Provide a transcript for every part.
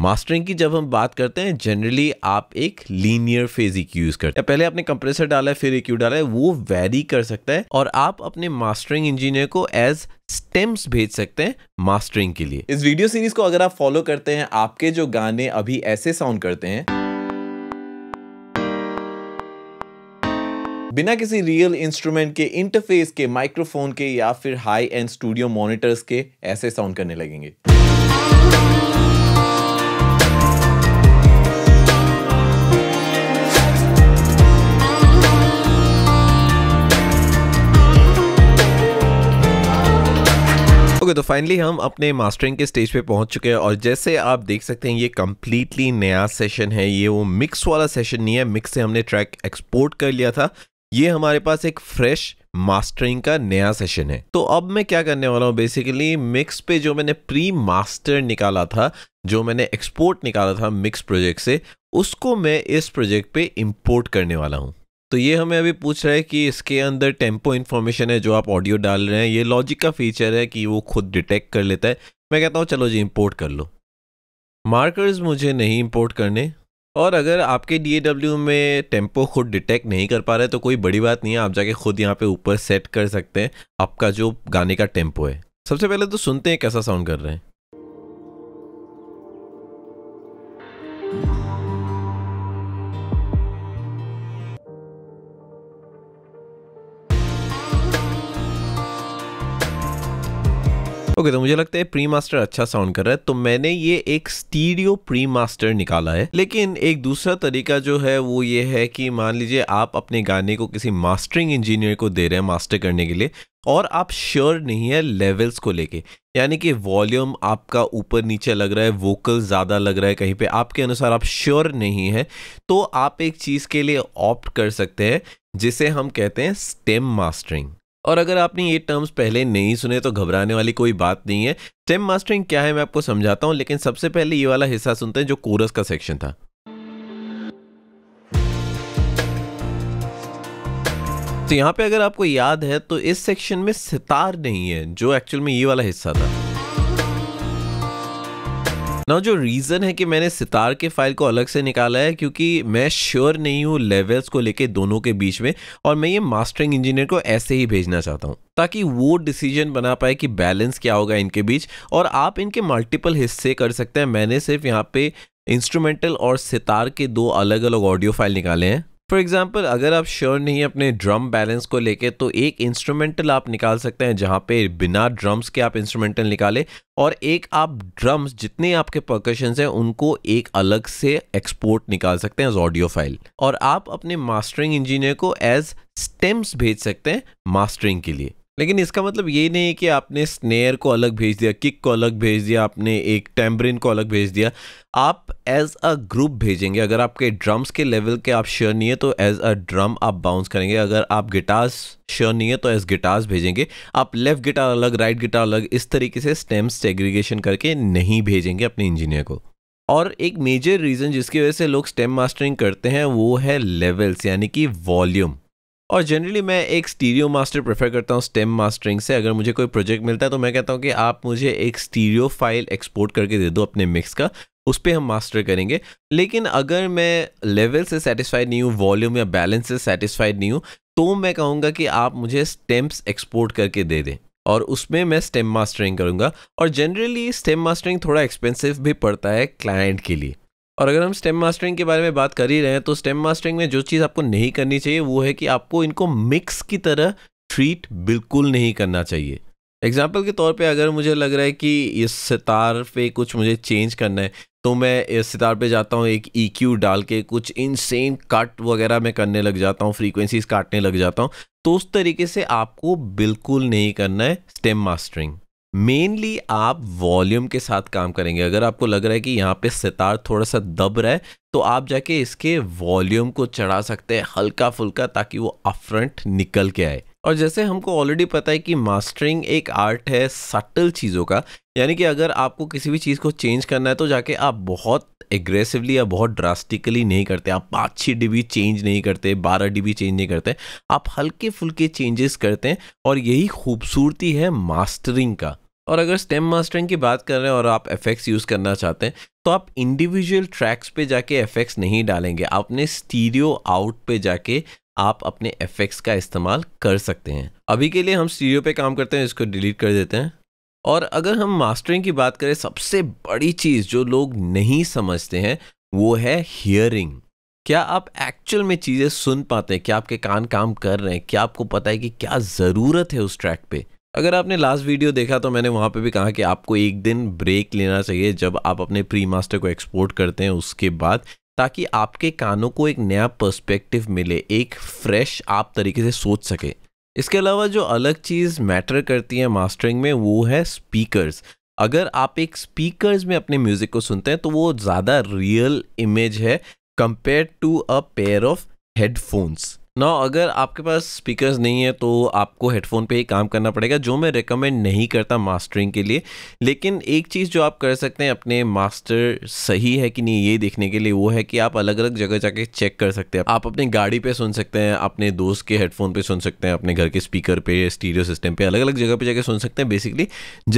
mastering की जब हम बात करते हैं जनरली आप एक लीनियर फेज एक यूज करते हैं पहले आपने कंप्रेसर डाला है फिर एक e डाला है वो वेरी कर सकता है और आप अपने मास्टरिंग इंजीनियर को एज स्टेम्स भेज सकते हैं मास्टरिंग के लिए इस वीडियो सीरीज को अगर आप फॉलो करते हैं आपके जो गाने अभी ऐसे साउंड करते हैं बिना किसी रियल इंस्ट्रूमेंट के इंटरफेस के माइक्रोफोन के या फिर हाई एंड स्टूडियो मॉनिटर्स के ऐसे साउंड करने लगेंगे ओके तो फाइनली हम अपने मास्टरिंग के स्टेज पे पहुंच चुके हैं और जैसे आप देख सकते हैं ये कम्प्लीटली नया सेशन है ये वो मिक्स वाला सेशन नहीं है मिक्स से हमने ट्रैक एक्सपोर्ट कर लिया था ये हमारे पास एक फ्रेश मास्टरिंग का नया सेशन है तो अब मैं क्या करने वाला हूँ बेसिकली मिक्स पे जो मैंने प्री मास्टर निकाला था जो मैंने एक्सपोर्ट निकाला था मिक्स प्रोजेक्ट से उसको मैं इस प्रोजेक्ट पे इम्पोर्ट करने वाला हूँ तो ये हमें अभी पूछ रहा है कि इसके अंदर टेम्पो इन्फॉर्मेशन है जो आप ऑडियो डाल रहे हैं ये लॉजिक का फीचर है कि वो खुद डिटेक्ट कर लेता है मैं कहता हूँ चलो जी इम्पोर्ट कर लो मार्कर्स मुझे नहीं इम्पोर्ट करने और अगर आपके डी में टेम्पो खुद डिटेक्ट नहीं कर पा रहा है तो कोई बड़ी बात नहीं है आप जाके खुद यहाँ पे ऊपर सेट कर सकते हैं आपका जो गाने का टेम्पो है सबसे पहले तो सुनते हैं कैसा साउंड कर रहे हैं ओके okay, तो मुझे लगता है प्री मास्टर अच्छा साउंड कर रहा है तो मैंने ये एक स्टीडियो प्री मास्टर निकाला है लेकिन एक दूसरा तरीका जो है वो ये है कि मान लीजिए आप अपने गाने को किसी मास्टरिंग इंजीनियर को दे रहे हैं मास्टर करने के लिए और आप श्योर नहीं है लेवल्स को लेके यानी कि वॉल्यूम आपका ऊपर नीचे लग रहा है वोकल ज़्यादा लग रहा है कहीं पे आपके अनुसार आप श्योर नहीं है तो आप एक चीज़ के लिए ऑप्ट कर सकते हैं जिसे हम कहते हैं स्टेम मास्टरिंग और अगर आपने ये टर्म्स पहले नहीं सुने तो घबराने वाली कोई बात नहीं है स्टेम मास्टरिंग क्या है मैं आपको समझाता हूँ लेकिन सबसे पहले ये वाला हिस्सा सुनते हैं जो कोरस का सेक्शन था तो यहाँ पे अगर आपको याद है तो इस सेक्शन में सितार नहीं है जो एक्चुअल में ये वाला हिस्सा था ना जो रीज़न है कि मैंने सितार के फाइल को अलग से निकाला है क्योंकि मैं श्योर नहीं हूँ लेवल्स को लेके दोनों के बीच में और मैं ये मास्टरिंग इंजीनियर को ऐसे ही भेजना चाहता हूँ ताकि वो डिसीजन बना पाए कि बैलेंस क्या होगा इनके बीच और आप इनके मल्टीपल हिस्से कर सकते हैं मैंने सिर्फ यहाँ पे इंस्ट्रूमेंटल और सितार के दो अलग अलग ऑडियो फाइल निकाले हैं फॉर एग्जाम्पल अगर आप श्योर नहीं अपने ड्रम बैलेंस को लेके तो एक इंस्ट्रूमेंटल आप निकाल सकते हैं जहाँ पे बिना ड्रम्स के आप इंस्ट्रूमेंटल निकाले और एक आप ड्रम्स जितने आपके प्रकर्शन हैं उनको एक अलग से एक्सपोर्ट निकाल सकते हैं एज ऑडियो फाइल और आप अपने मास्टरिंग इंजीनियर को एज स्टेम्स भेज सकते हैं मास्टरिंग के लिए लेकिन इसका मतलब ये नहीं है कि आपने स्नेयर को अलग भेज दिया किक को अलग भेज दिया आपने एक टैम्बरिन को अलग भेज दिया आप एज अ ग्रुप भेजेंगे अगर आपके ड्रम्स के लेवल के आप श्योर नहीं है तो एज अ ड्रम आप बाउंस करेंगे अगर आप गिटार्स श्योर नहीं है तो एज गिटार्स भेजेंगे आप लेफ्ट गिटार अलग राइट गिटार अलग इस तरीके से स्टेम्स सेग्रीगेशन करके नहीं भेजेंगे अपने इंजीनियर को और एक मेजर रीज़न जिसकी वजह से लोग स्टेम मास्टरिंग करते हैं वो है लेवल्स यानी कि वॉल्यूम और जनरली मैं एक स्टीरियो मास्टर प्रेफर करता हूँ स्टेम मास्टरिंग से अगर मुझे कोई प्रोजेक्ट मिलता है तो मैं कहता हूँ कि आप मुझे एक स्टीरियो फाइल एक्सपोर्ट करके दे दो अपने मिक्स का उस पर हम मास्टर करेंगे लेकिन अगर मैं लेवल से सेटिस्फाइड नहीं हूँ वॉल्यूम या बैलेंस से सेटिस्फाइड नहीं हूँ तो मैं कहूँगा कि आप मुझे स्टेम्प्स एक्सपोर्ट करके दे दें और उसमें मैं स्टेम मास्टरिंग करूँगा और जनरली स्टेम मास्टरिंग थोड़ा एक्सपेंसिव भी पड़ता है क्लाइंट के लिए और अगर हम स्टेम मास्टरिंग के बारे में बात कर ही रहे हैं तो स्टेम मास्टरिंग में जो चीज़ आपको नहीं करनी चाहिए वो है कि आपको इनको मिक्स की तरह ट्रीट बिल्कुल नहीं करना चाहिए एग्जाम्पल के तौर पे अगर मुझे लग रहा है कि इस सितार पे कुछ मुझे चेंज करना है तो मैं इस सितार पे जाता हूँ एक ई e क्यू डाल के कुछ इनसेन कट वगैरह मैं करने लग जाता हूँ फ्रीक्वेंसीज काटने लग जाता हूँ तो उस तरीके से आपको बिल्कुल नहीं करना है स्टेम मास्टरिंग मेनली आप वॉल्यूम के साथ काम करेंगे अगर आपको लग रहा है कि यहाँ पे सितार थोड़ा सा दब रहा है तो आप जाके इसके वॉल्यूम को चढ़ा सकते हैं हल्का फुल्का ताकि वो अपफ्रंट निकल के आए और जैसे हमको ऑलरेडी पता है कि मास्टरिंग एक आर्ट है सटल चीज़ों का यानी कि अगर आपको किसी भी चीज़ को चेंज करना है तो जाके आप बहुत एग्रेसिवली या बहुत ड्रास्टिकली नहीं करते आप पाँच छः डिबी चेंज नहीं करते बारह डिबी चेंज नहीं करते आप हल्के फुल्के चेंजेस करते हैं और यही खूबसूरती है मास्टरिंग का और अगर स्टेम मास्टरिंग की बात कर रहे हैं और आप एफेक्ट्स यूज़ करना चाहते हैं तो आप इंडिविजुअल ट्रैक्स पे जाके एफेक्ट्स नहीं डालेंगे आपने स्टीरियो आउट पे जाके आप अपने एफेक्ट्स का इस्तेमाल कर सकते हैं अभी के लिए हम स्टीरियो पे काम करते हैं इसको डिलीट कर देते हैं और अगर हम मास्टरिंग की बात करें सबसे बड़ी चीज़ जो लोग नहीं समझते हैं वो है हियरिंग क्या आप एक्चुअल में चीज़ें सुन पाते हैं क्या आपके कान काम कर रहे हैं क्या आपको पता है कि क्या ज़रूरत है उस ट्रैक पे अगर आपने लास्ट वीडियो देखा तो मैंने वहाँ पे भी कहा कि आपको एक दिन ब्रेक लेना चाहिए जब आप अपने प्री मास्टर को एक्सपोर्ट करते हैं उसके बाद ताकि आपके कानों को एक नया पर्सपेक्टिव मिले एक फ्रेश आप तरीके से सोच सके इसके अलावा जो अलग चीज़ मैटर करती है मास्टरिंग में वो है स्पीकर्स अगर आप एक स्पीकर्स में अपने म्यूज़िक को सुनते हैं तो वो ज़्यादा रियल इमेज है compare to a pair of headphones ना अगर आपके पास स्पीकर्स नहीं है तो आपको हेडफोन पे ही काम करना पड़ेगा जो मैं रिकमेंड नहीं करता मास्टरिंग के लिए लेकिन एक चीज़ जो आप कर सकते हैं अपने मास्टर सही है कि नहीं ये देखने के लिए वो है कि आप अलग अलग जगह जाके चेक कर सकते हैं आप अपनी गाड़ी पे सुन सकते हैं अपने दोस्त के हेडफोन पे सुन सकते हैं अपने घर के स्पीकर पे स्टीरियो सिस्टम पे अलग अलग जगह पे जाके सुन सकते हैं basically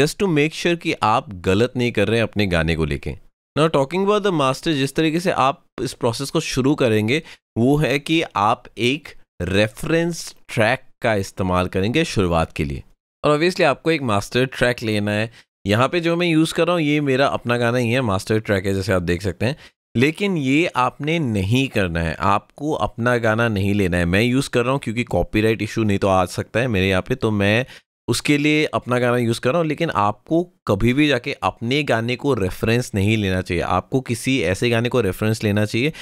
just to make sure कि आप गलत नहीं कर रहे हैं अपने गाने को लेके ना टॉकिंग अबाउट द मास्टर जिस तरीके से आप इस प्रोसेस को शुरू करेंगे वो है कि आप एक रेफरेंस ट्रैक का इस्तेमाल करेंगे शुरुआत के लिए और ऑब्वियसली आपको एक मास्टर ट्रैक लेना है यहाँ पे जो मैं यूज़ कर रहा हूँ ये मेरा अपना गाना ही है मास्टर ट्रैक है जैसे आप देख सकते हैं लेकिन ये आपने नहीं करना है आपको अपना गाना नहीं लेना है मैं यूज़ कर रहा हूँ क्योंकि कॉपीराइट इशू नहीं तो आ सकता है मेरे यहाँ पे तो मैं उसके लिए अपना गाना यूज़ कर रहा हूँ लेकिन आपको कभी भी जाके अपने गाने को रेफरेंस नहीं लेना चाहिए आपको किसी ऐसे गाने को रेफरेंस लेना चाहिए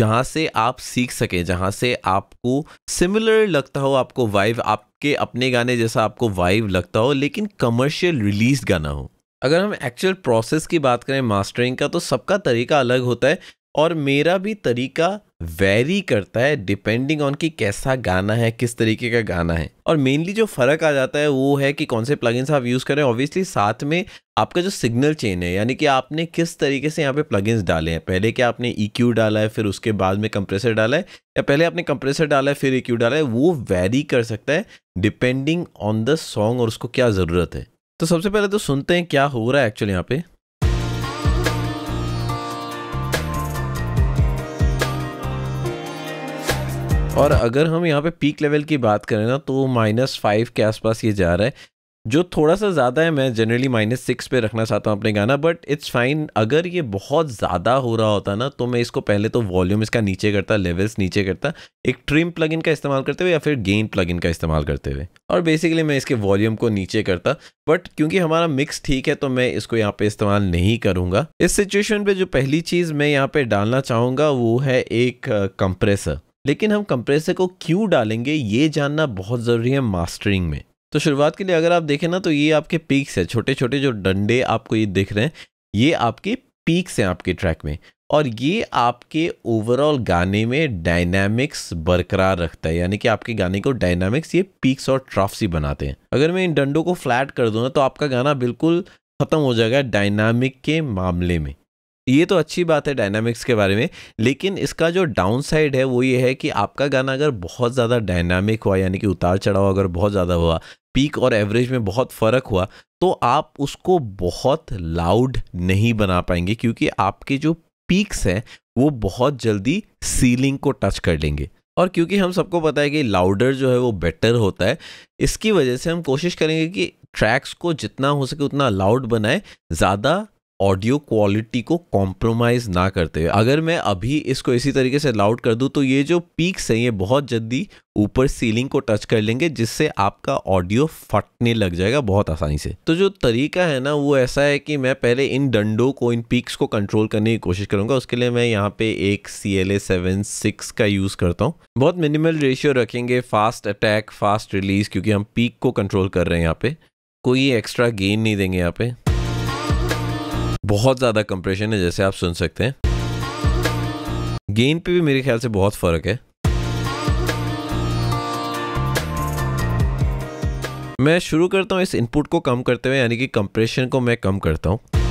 जहाँ से आप सीख सकें जहाँ से आपको सिमिलर लगता हो आपको वाइव आपके अपने गाने जैसा आपको वाइव लगता हो लेकिन कमर्शियल रिलीज गाना हो अगर हम एक्चुअल प्रोसेस की बात करें मास्टरिंग का तो सबका तरीका अलग होता है और मेरा भी तरीका वेरी करता है डिपेंडिंग ऑन कि कैसा गाना है किस तरीके का गाना है और मेनली जो फ़र्क आ जाता है वो है कि कौन से प्लगइन्स आप यूज़ करें ऑब्वियसली साथ में आपका जो सिग्नल चेन है यानी कि आपने किस तरीके से यहाँ पे प्लगइन्स डाले हैं पहले क्या आपने ई e डाला है फिर उसके बाद में कंप्रेसर डाला है या पहले आपने कंप्रेसर डाला है फिर ई e डाला है वो वेरी कर सकता है डिपेंडिंग ऑन द सॉन्ग और उसको क्या ज़रूरत है तो सबसे पहले तो सुनते हैं क्या हो रहा है एक्चुअली यहाँ पे और अगर हम यहाँ पे पीक लेवल की बात करें ना तो माइनस फाइव के आसपास ये जा रहा है जो थोड़ा सा ज़्यादा है मैं जनरली माइनस सिक्स पे रखना चाहता हूँ अपने गाना बट इट्स फाइन अगर ये बहुत ज़्यादा हो रहा होता ना तो मैं इसको पहले तो वॉल्यूम इसका नीचे करता लेवल्स नीचे करता एक ट्रिम प्लगइन का इस्तेमाल करते हुए या फिर गेन प्लगइन का इस्तेमाल करते हुए और बेसिकली मैं इसके वॉल्यूम को नीचे करता बट क्योंकि हमारा मिक्स ठीक है तो मैं इसको यहाँ पर इस्तेमाल नहीं करूँगा इस सिचुएशन पर जो पहली चीज़ मैं यहाँ पर डालना चाहूँगा वो है एक कंप्रेसर लेकिन हम कंप्रेसर को क्यों डालेंगे ये जानना बहुत ज़रूरी है मास्टरिंग में तो शुरुआत के लिए अगर आप देखें ना तो ये आपके पीक्स है छोटे छोटे जो डंडे आपको ये दिख रहे हैं ये आपके पीक्स हैं आपके ट्रैक में और ये आपके ओवरऑल गाने में डायनामिक्स बरकरार रखता है यानी कि आपके गाने को डायनामिक्स ये पीक्स और ट्रफ्स ही बनाते हैं अगर मैं इन डंडों को फ्लैट कर दूँ ना तो आपका गाना बिल्कुल ख़त्म हो जाएगा डायनामिक के मामले में ये तो अच्छी बात है डायनामिक्स के बारे में लेकिन इसका जो डाउन साइड है वो ये है कि आपका गाना अगर बहुत ज़्यादा डायनामिक हुआ यानी कि उतार चढ़ाव अगर बहुत ज़्यादा हुआ पीक और एवरेज में बहुत फ़र्क हुआ तो आप उसको बहुत लाउड नहीं बना पाएंगे क्योंकि आपके जो पीक्स हैं वो बहुत जल्दी सीलिंग को टच कर लेंगे और क्योंकि हम सबको पता है कि लाउडर जो है वो बेटर होता है इसकी वजह से हम कोशिश करेंगे कि ट्रैक्स को जितना हो सके उतना लाउड बनाए ज़्यादा ऑडियो क्वालिटी को कॉम्प्रोमाइज़ ना करते हुए अगर मैं अभी इसको इसी तरीके से लाउड कर दूँ तो ये जो पीक्स हैं ये बहुत जल्दी ऊपर सीलिंग को टच कर लेंगे जिससे आपका ऑडियो फटने लग जाएगा बहुत आसानी से तो जो तरीका है ना वो ऐसा है कि मैं पहले इन डंडों को इन पीक्स को कंट्रोल करने की कोशिश करूँगा उसके लिए मैं यहाँ पे एक C L A seven six का यूज़ करता हूँ बहुत मिनिमल रेशियो रखेंगे फास्ट अटैक फास्ट रिलीज क्योंकि हम पीक को कंट्रोल कर रहे हैं यहाँ पे कोई एक्स्ट्रा गेन नहीं देंगे यहाँ पे बहुत ज़्यादा कंप्रेशन है जैसे आप सुन सकते हैं गेंद पे भी मेरे ख्याल से बहुत फ़र्क है मैं शुरू करता हूँ इस इनपुट को कम करते हुए यानी कि कंप्रेशन को मैं कम करता हूँ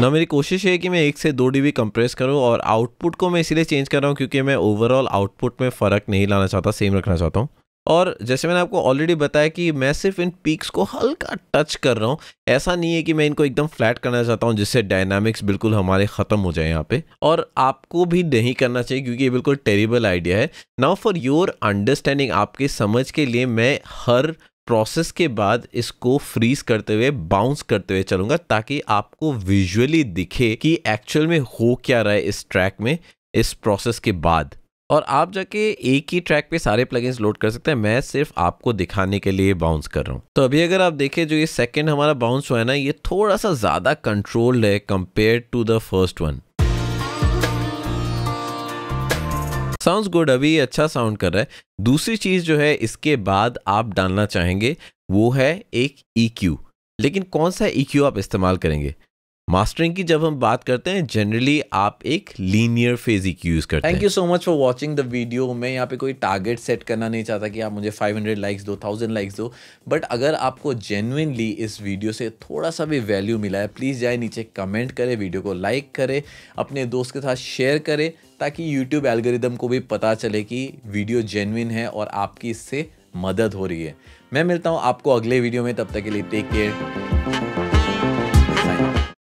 ना मेरी कोशिश है कि मैं एक से दो डीबी कंप्रेस करूँ और आउटपुट को मैं इसीलिए चेंज कर रहा हूँ क्योंकि मैं ओवरऑल आउटपुट में फ़र्क नहीं लाना चाहता सेम रखना चाहता हूँ और जैसे मैंने आपको ऑलरेडी बताया कि मैं सिर्फ इन पीक्स को हल्का टच कर रहा हूँ ऐसा नहीं है कि मैं इनको एकदम फ्लैट करना चाहता हूँ जिससे डायनामिक्स बिल्कुल हमारे ख़त्म हो जाए यहाँ पे और आपको भी नहीं करना चाहिए क्योंकि ये बिल्कुल टेरिबल आइडिया है नाउ फॉर योर अंडरस्टैंडिंग आपके समझ के लिए मैं हर प्रोसेस के बाद इसको फ्रीज करते हुए बाउंस करते हुए चलूंगा ताकि आपको विजुअली दिखे कि एक्चुअल में हो क्या रहा है इस ट्रैक में इस प्रोसेस के बाद और आप जाके एक ही ट्रैक पे सारे प्लगइन्स लोड कर सकते हैं मैं सिर्फ आपको दिखाने के लिए बाउंस कर रहा हूँ तो अभी अगर आप देखें जो ये सेकंड हमारा बाउंस हुआ है ना ये थोड़ा सा ज़्यादा कंट्रोल्ड है compare to the first one sound good अभी अच्छा साउंड कर रहा है दूसरी चीज़ जो है इसके बाद आप डालना चाहेंगे वो है एक ई e लेकिन कौन सा ई e आप इस्तेमाल करेंगे मास्टरिंग की जब हम बात करते हैं जनरली आप एक लीनियर फेजिक यूज करते हैं thank you so much for watching the video मैं यहाँ पे कोई टारगेट सेट करना नहीं चाहता कि आप मुझे 500 लाइक्स दो 1000 लाइक्स दो बट अगर आपको जेनुनली इस वीडियो से थोड़ा सा भी वैल्यू मिला है प्लीज़ जाए नीचे कमेंट करें वीडियो को लाइक करें अपने दोस्त के साथ शेयर करें ताकि यूट्यूब एल्गोरिदम को भी पता चले कि वीडियो जेनुइन है और आपकी इससे मदद हो रही है मैं मिलता हूँ आपको अगले वीडियो में तब तक के लिए टेक केयर